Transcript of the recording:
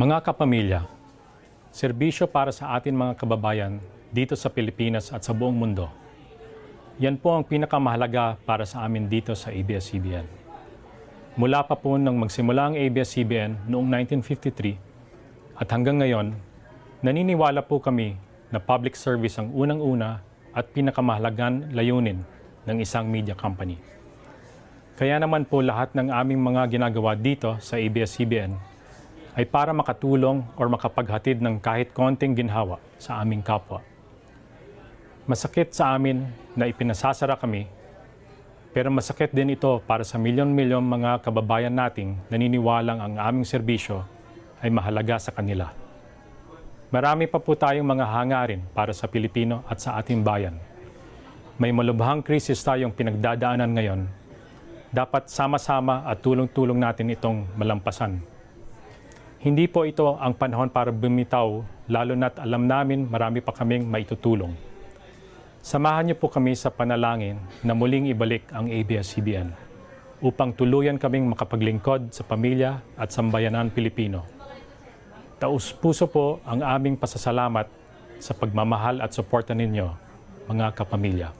Mga kapamilya, serbisyo para sa atin mga kababayan dito sa Pilipinas at sa buong mundo. Yan po ang pinakamahalaga para sa amin dito sa ABS-CBN. Mula pa po nang magsimula ang ABS-CBN noong 1953 at hanggang ngayon, naniniwala po kami na public service ang unang-una at pinakamahalagan layunin ng isang media company. Kaya naman po lahat ng aming mga ginagawa dito sa ABS-CBN ay para makatulong o makapaghatid ng kahit konting ginhawa sa aming kapwa. Masakit sa amin na ipinasasara kami, pero masakit din ito para sa milyon-milyon mga kababayan nating naniniwalang ang aming serbisyo ay mahalaga sa kanila. Marami pa po tayong mga hangarin para sa Pilipino at sa ating bayan. May malubhang krisis tayong pinagdadaanan ngayon. Dapat sama-sama at tulong-tulong natin itong malampasan. Hindi po ito ang panahon para bumitaw, lalo na't alam namin marami pa kaming maitutulong. Samahan niyo po kami sa panalangin na muling ibalik ang ABS-CBN upang tuluyan kaming makapaglingkod sa pamilya at sambayanan Pilipino. Taus puso po ang aming pasasalamat sa pagmamahal at suporta ninyo, mga kapamilya.